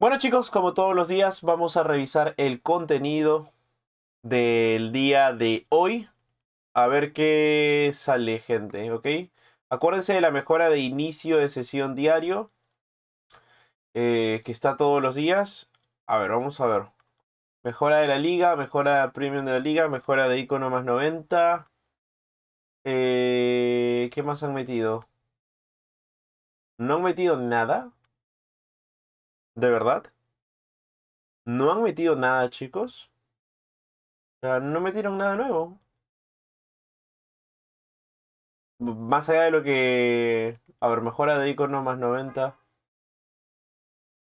Bueno chicos, como todos los días vamos a revisar el contenido del día de hoy. A ver qué sale gente, ¿ok? Acuérdense de la mejora de inicio de sesión diario. Eh, que está todos los días. A ver, vamos a ver. Mejora de la liga, mejora premium de la liga, mejora de icono más 90. Eh, ¿Qué más han metido? No han metido nada. ¿De verdad? No han metido nada, chicos. O sea, no metieron nada nuevo. Más allá de lo que... A ver, mejora de icono más 90.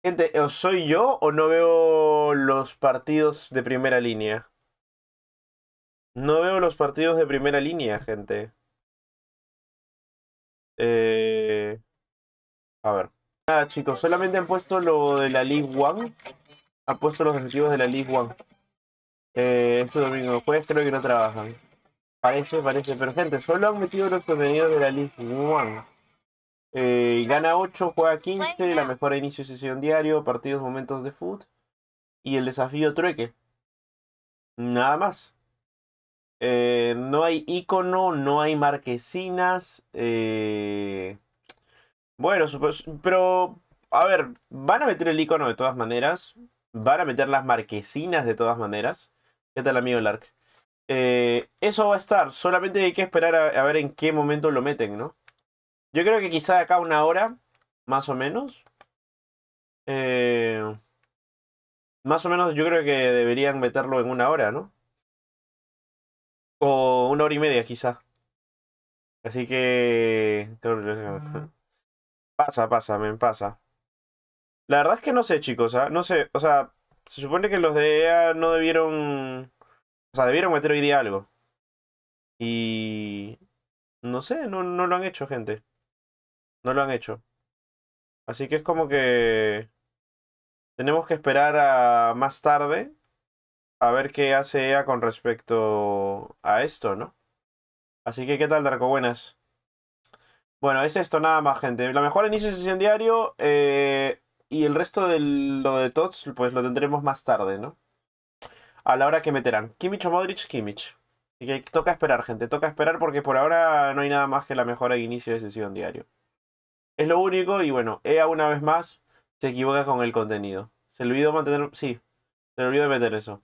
Gente, soy yo o no veo los partidos de primera línea? No veo los partidos de primera línea, gente. Eh... A ver. Ah, chicos, solamente han puesto lo de la League One. Han puesto los objetivos de la League One. Eh, este domingo, jueves creo que no trabajan. Parece, parece. Pero gente, solo han metido los contenidos de la League One. Eh, gana 8, juega 15, la mejora inicio sesión diario, partidos, momentos de foot. Y el desafío trueque. Nada más. Eh, no hay icono, no hay marquesinas. Bueno, pero, a ver, van a meter el icono de todas maneras. Van a meter las marquesinas de todas maneras. ¿Qué tal, amigo Lark? Eh, eso va a estar. Solamente hay que esperar a, ver en qué momento lo meten, ¿no? Yo creo que quizá acá una hora, más o menos. Eh, más o menos yo creo que deberían meterlo en una hora, ¿no? O una hora y media, quizá. Así que... Pasa, pasa, me pasa. La verdad es que no sé, chicos, ¿ah? No sé, o sea, se supone que los de EA no debieron... O sea, debieron meter hoy día algo. Y... No sé, no, no lo han hecho, gente. No lo han hecho. Así que es como que... Tenemos que esperar a más tarde a ver qué hace EA con respecto a esto, ¿no? Así que, ¿qué tal, Darko? Buenas. Bueno, es esto nada más, gente. La mejor inicio de sesión diario eh, y el resto de lo de TOTS, pues lo tendremos más tarde, ¿no? A la hora que meterán. Kimmich o Modric, Kimmich. y que toca esperar, gente. Toca esperar porque por ahora no hay nada más que la mejora inicio de sesión diario. Es lo único y bueno, EA una vez más se equivoca con el contenido. Se le olvidó mantener... Sí, se le de meter eso.